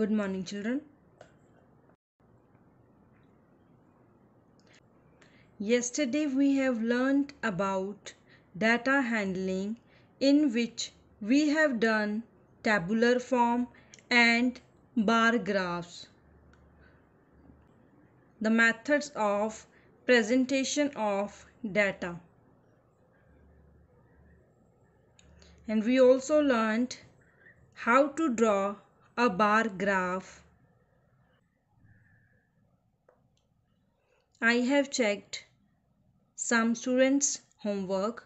Good morning, children. Yesterday, we have learned about data handling in which we have done tabular form and bar graphs. The methods of presentation of data. And we also learned how to draw a bar graph. I have checked some students homework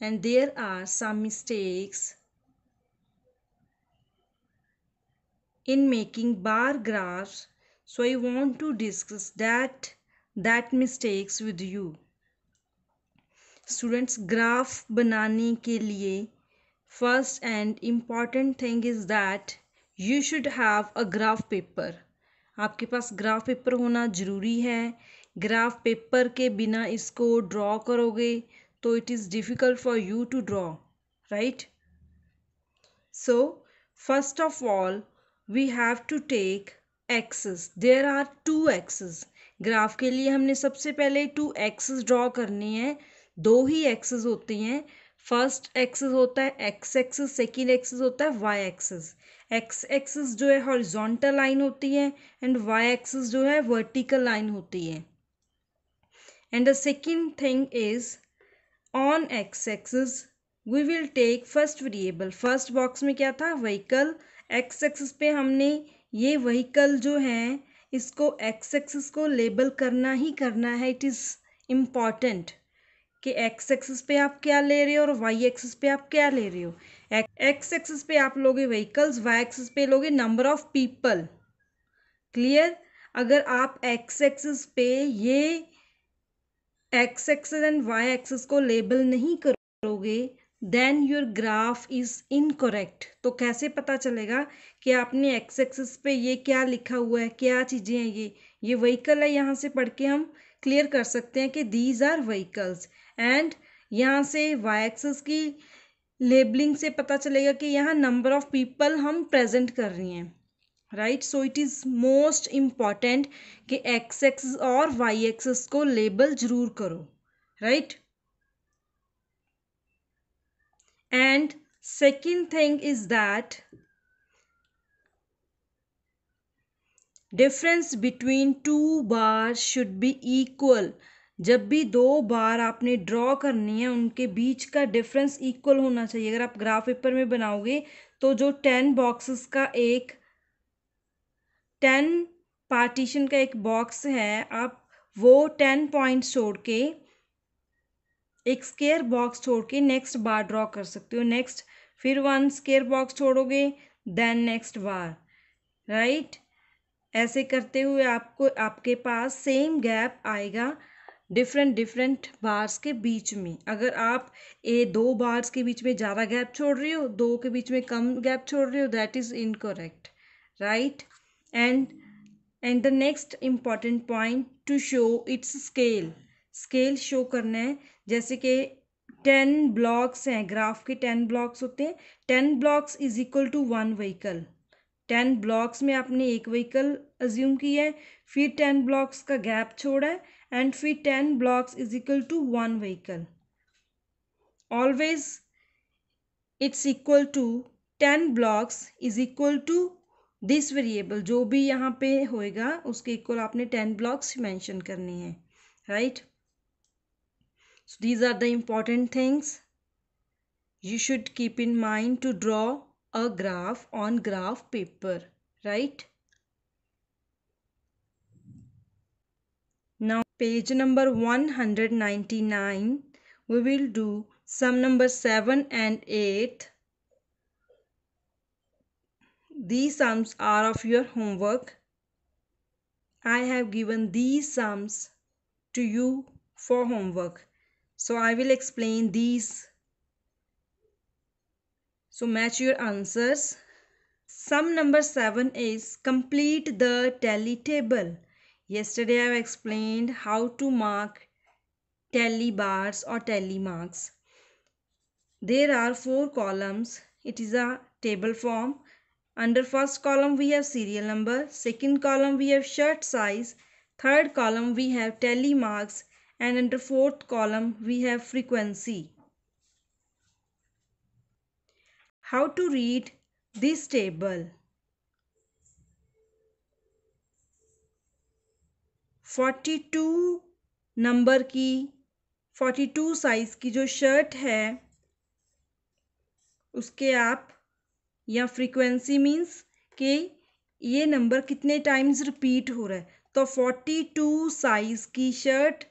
and there are some mistakes in making bar graphs so I want to discuss that that mistakes with you students graph banane ke liye First and important thing is that you should have a graph paper आपके पास graph paper होना ज़रूरी है graph paper के बिना इसको draw करोगे तो it is difficult for you to draw right so first of all we have to take axes there are two axes graph के लिए हमने सबसे पहले टू एक्सेस ड्रॉ करनी है दो ही एक्सेस होते हैं फर्स्ट एक्सेस होता है एक्स एक्सिस सेकेंड एक्सेस होता है वाई एक्सेस एक्स एक्सिस जो है हॉरिजॉन्टल लाइन होती है एंड वाई एक्सेस जो है वर्टिकल लाइन होती है and the second thing is on X axis we will take first variable first box में क्या था व्हीकल एक्स एक्सिस पे हमने ये व्हीकल जो है इसको एक्स एक्सिस को लेबल करना ही करना है इट इज़ इम्पॉर्टेंट कि एक्स एक्सिस पे आप क्या ले रहे हो और वाई एक्सिस पे आप क्या ले रहे हो एक्स एक्सिस पे आप लोगे व्हीकल्स वाई एक्सिस पे लोगे नंबर ऑफ पीपल क्लियर अगर आप एक्स एक्सिस पे ये X axis and Y axis को लेबल नहीं करोगे then your graph is incorrect तो कैसे पता चलेगा कि आपने एक्स एक्सिस पे ये क्या लिखा हुआ है क्या चीज़ें हैं ये ये व्हीकल है यहाँ से पढ़ के हम क्लियर कर सकते हैं कि दीज आर व्हीकल्स एंड यहाँ से वाई एक्सेस की लेबलिंग से पता चलेगा कि यहाँ नंबर ऑफ पीपल हम प्रेजेंट कर रही हैं right so it is most important कि एक्स एक्सेस और वाई एक्सेस को लेबल जरूर करो right and second thing is that difference between two bars should be equal जब भी दो बार आपने ड्रॉ करनी है उनके बीच का डिफरेंस इक्वल होना चाहिए अगर आप ग्राफ पेपर में बनाओगे तो जो टेन बॉक्सेस का एक टेन पार्टीशन का एक बॉक्स है आप वो टेन पॉइंट छोड़ के एक स्केयर बॉक्स छोड़ के नेक्स्ट बार ड्रॉ कर सकते हो नेक्स्ट फिर वन स्केयर बॉक्स छोड़ोगे देन नेक्स्ट बार राइट ऐसे करते हुए आपको आपके पास सेम गैप आएगा डिफरेंट डिफरेंट बार्स के बीच में अगर आप ए दो बार्स के बीच में ज़्यादा गैप छोड़ रहे हो दो के बीच में कम गैप छोड़ रहे हो that is incorrect right and and the next important point to show it's scale scale show करना है जैसे कि टेन ब्लॉक्स हैं ग्राफ के टेन ब्लॉक्स होते हैं ten blocks is equal to one vehicle ten blocks में आपने एक व्हीकल अज्यूम किया है फिर टेन ब्लॉक्स का गैप छोड़ा है एंड फिर ten blocks is equal to one vehicle always it's equal to ten blocks is equal to this variable जो भी यहाँ पे होएगा उसके इक्वल आपने टेन ब्लॉक्स मैंशन करनी है right these are the important things you should keep in mind to draw a graph on graph paper right now page number 199 we will do sum number 7 and 8 these sums are of your homework i have given these sums to you for homework so i will explain these so match your answers. Sum number 7 is complete the tally table. Yesterday I have explained how to mark tally bars or tally marks. There are four columns. It is a table form. Under first column we have serial number, second column we have shirt size, third column we have tally marks and under fourth column we have frequency. how to read this table. Forty two number की forty two size की जो shirt है उसके आप या frequency means कि ये number कितने टाइम्स रिपीट हो रहा है तो फोर्टी टू साइज़ की शर्ट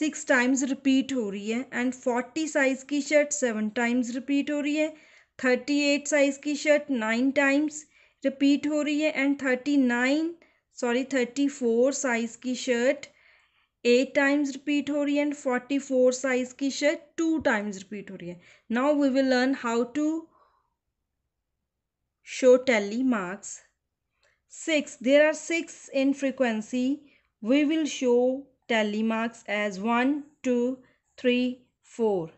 सिक्स टाइम्स रिपीट हो रही है एंड फोर्टी साइज़ की शर्ट सेवन टाइम्स रिपीट हो रही है थर्टी एट साइज़ की शर्ट नाइन टाइम्स रिपीट हो रही है and thirty nine sorry thirty four size की शर्ट एट टाइम्स रिपीट हो रही है एंड फोर्टी फोर साइज़ की शर्ट टू टाइम्स रिपीट हो रही है now we will learn how to show tally marks six there are six in frequency we will show tally marks as one two three four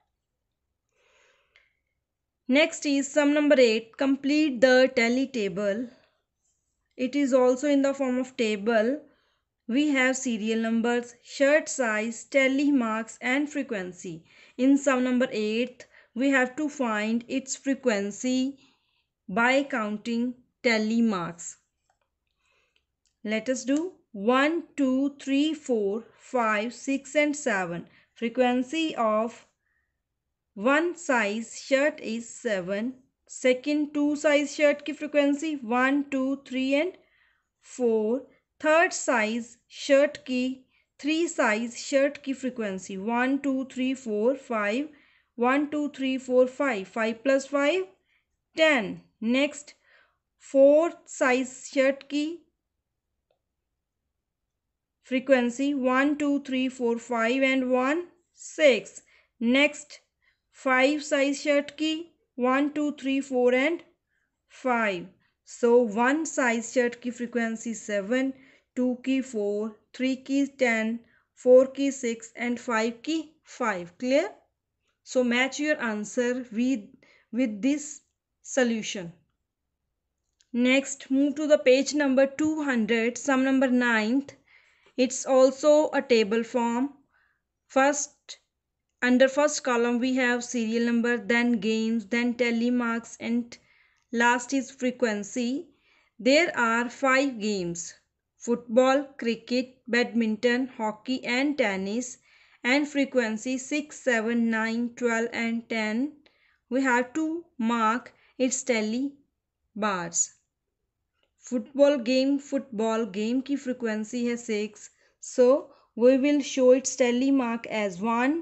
Next is sum number 8. Complete the tally table. It is also in the form of table. We have serial numbers, shirt size, tally marks and frequency. In sum number 8, we have to find its frequency by counting tally marks. Let us do 1, 2, 3, 4, 5, 6 and 7. Frequency of one size shirt is 7. Second two size shirt ki frequency 1, 2, 3 and 4. Third size shirt ki 3 size shirt ki frequency 1, 2, 3, 4, 5. 1, 2, 3, 4, 5. 5 plus 5, 10. Next 4 size shirt ki frequency 1, 2, 3, 4, 5 and 1, 6. Next 5 size shirt ki 1, 2, 3, 4 and 5. So 1 size shirt ki frequency 7, 2 ki 4, 3 ki 10, 4 ki 6 and 5 ki 5. Clear? So match your answer with, with this solution. Next, move to the page number 200, sum number 9 It's also a table form. First, under first column we have serial number then games then tally marks and last is frequency there are five games football cricket badminton hockey and tennis and frequency 6 7 9 12 and 10 we have to mark its tally bars football game football game ki frequency has 6 so we will show its tally mark as 1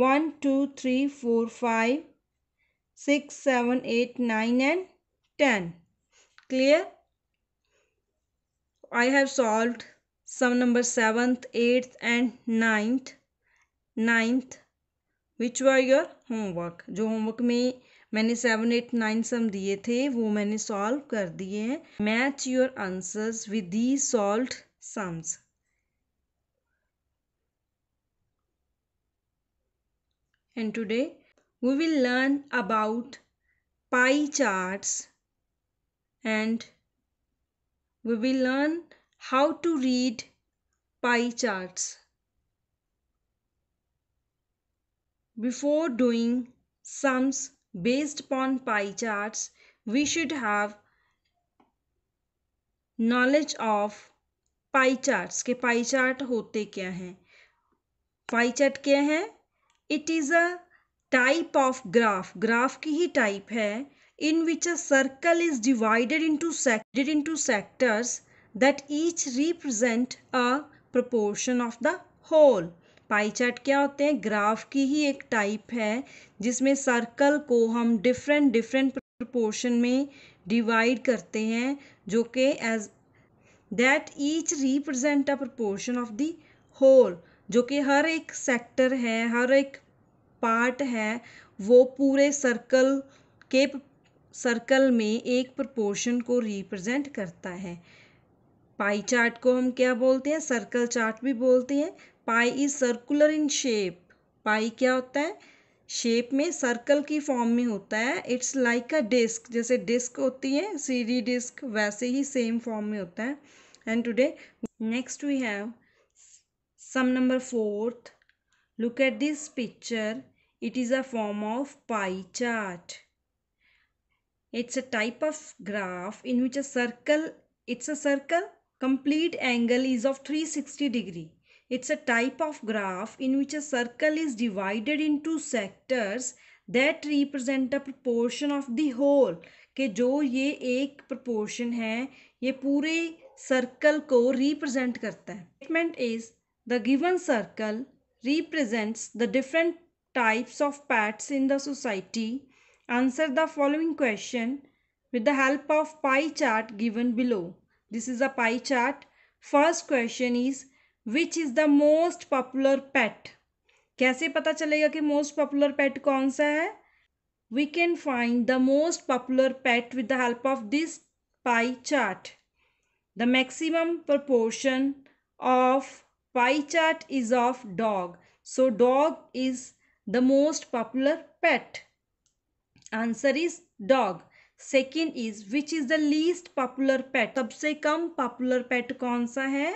one two three four five six seven eight nine and ten clear I have solve sum number 7th eighth and ninth ninth which were your homework जो homework में मैंने seven eight nine सम दिए थे वो मैंने solve कर दिए हैं match your answers with the solve sums and today we will learn about pie charts and we will learn how to read pie charts. Before doing sums based upon pie charts, we should have knowledge of pie charts के pie chart होते क्या हैं पाई chart क्या हैं it is a type of graph graph की ही type है in which a circle is divided into sector into sectors that each represent a proportion of the whole pie chart क्या होते हैं ग्राफ की ही एक टाइप है जिसमें सर्कल को हम डिफरेंट डिफरेंट प्रपोर्शन में डिवाइड करते हैं जो कि as that each represent a proportion of the whole जो कि हर एक सेक्टर है हर एक पार्ट है वो पूरे सर्कल के सर्कल में एक प्रपोर्शन को रिप्रेजेंट करता है पाई चार्ट को हम क्या बोलते हैं सर्कल चार्ट भी बोलते हैं pie is circular in shape pie क्या होता है शेप में सर्कल की फॉर्म में होता है इट्स लाइक अ डिस्क जैसे डिस्क होती है सीडी डिस्क वैसे ही सेम फॉर्म में होता है and today next we have Sum number fourth. Look at this picture. It is a form of pie chart. It's a type of graph in which a circle, it's a circle, complete angle is of 360 degree. It's a type of graph in which a circle is divided into sectors that represent a proportion of the whole कि जो ये एक proportion है ये पूरे circle को represent करता है statement is The given circle represents the different types of pets in the society. Answer the following question with the help of pie chart given below. This is a pie chart. First question is which is the most popular pet? कैसे पता चलेगा कि most popular pet कौन सा है We can find the most popular pet with the help of this pie chart. The maximum proportion of pie chart is of dog. So dog is the most popular pet. Answer is dog. Second is which is the least popular pet सबसे कम popular pet कौन सा है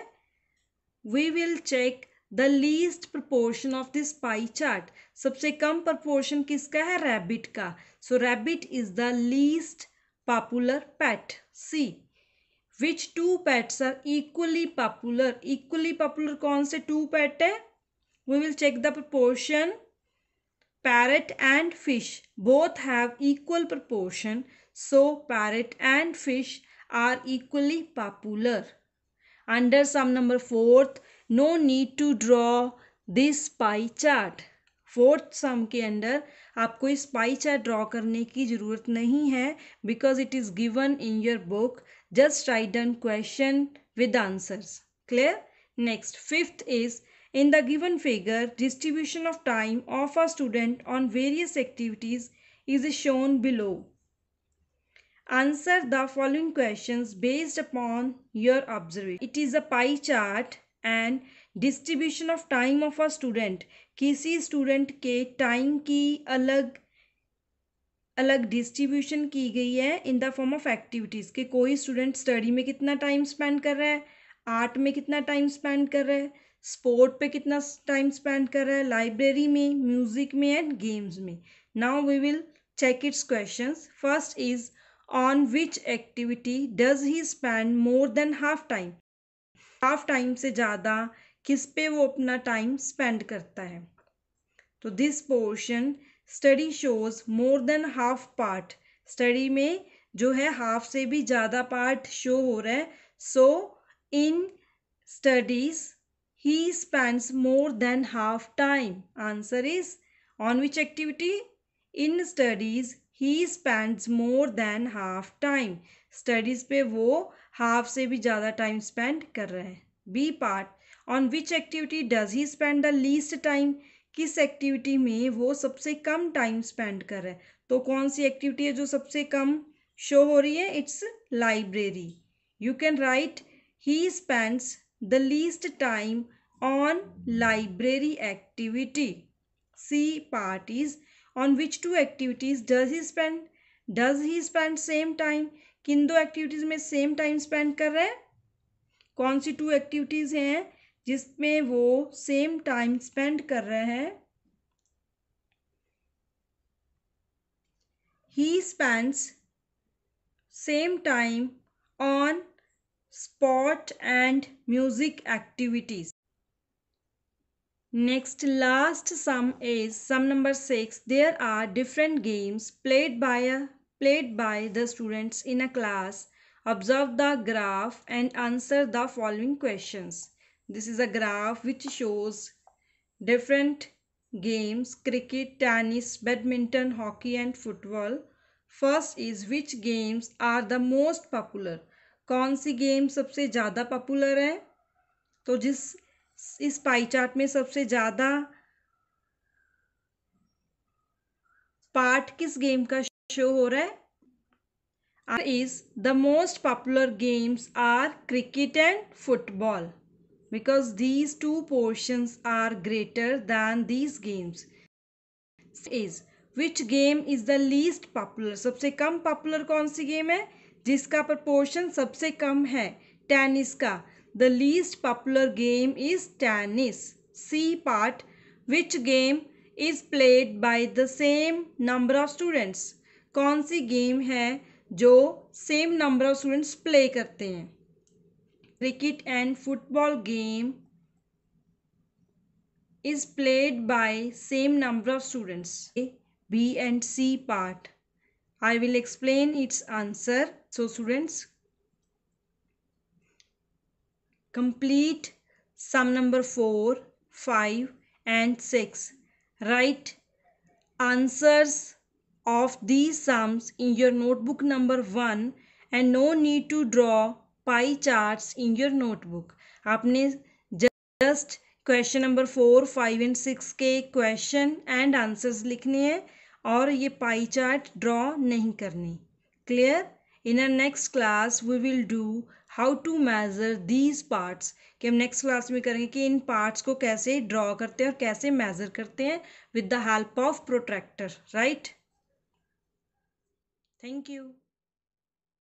we will check the least proportion of this pie chart सबसे कम proportion किसका है rabbit का so rabbit is the least popular pet C which two pets are equally popular equally popular kaun two pet we will check the proportion parrot and fish both have equal proportion so parrot and fish are equally popular under sum number fourth no need to draw this pie chart fourth sum के आपको इस पाई chart draw करने की ज़रूरत नहीं है because it is given in your book just right done question with answer clear next fifth is in the given figure distribution of time of a student on various activities is shown below answer the following question based upon your observation it is a pie chart and distribution of time of a student किसी student के time की अलग अलग distribution की गई है in the form of activities के कोई स्टूडेंट स्टडी में कितना टाइम स्पेंड कर रहा है आर्ट में कितना टाइम स्पेंड कर रहा है स्पोर्ट पे कितना टाइम स्पेंड कर रहा है लाइब्रेरी में म्यूजिक में एंड गेम्स में now we will check its question first is on which activity does he spend more than half time half time से ज़्यादा किस पे वो अपना टाइम स्पेंड करता है तो this portion study shows more than half part study में जो है हाफ से भी ज़्यादा पार्ट शो हो रहा है so in studies he spends more than half time answer is on which activity in studies he spends more than half time studies पे वो हाफ से भी ज़्यादा टाइम स्पेंड कर रहे हैं B part on which activity does he spend the least time किस activity में वो सबसे कम टाइम स्पेंड कर रहा है तो कौन सी एक्टिविटी है जो सबसे कम शो हो रही है its library you can write he spends the least time on library activity C part is on which two activities does he spend does he spend same time किन दो एक्टिविटीज़ में सेम टाइम स्पेंड कर रहे हैं कौन सी to activities हैं जिसमें वो सेम टाइम स्पेंड कर रहे हैं he spends same time on sport and music activities next last sum is sum number six there are different games played by played by the students in a class observe the graph and answer the following questions This is a graph which shows different games cricket, tennis, badminton, hockey and football. First is which games are the most popular? कौन सी game सबसे ज़्यादा popular है तो जिस इस pie chart में सबसे ज़्यादा पार्ट किस गेम का शो हो रहा है is the most popular games are cricket and football because these two portions are greater than these games. is which game is the least popular सबसे कम popular कौन सी game है जिसका proportion सबसे कम है tennis का the least popular game is tennis C part which game is played by the same number of students कौन सी game है जो same number of students play करते हैं cricket and football game is played by same number of students. A, B and C part. I will explain its answer. So students, complete sum number 4, 5 and 6. Write answers of these sums in your notebook number 1 and no need to draw pie charts in your notebook आपने just question number four five and six के question and answers लिखने हैं और ये pie chart draw नहीं करने clear in our next class we will do how to measure these parts कि हम नेक्स्ट क्लास में करेंगे कि इन पार्ट्स को कैसे ड्रॉ करते हैं और कैसे मेज़र करते हैं with the help of protractor right thank you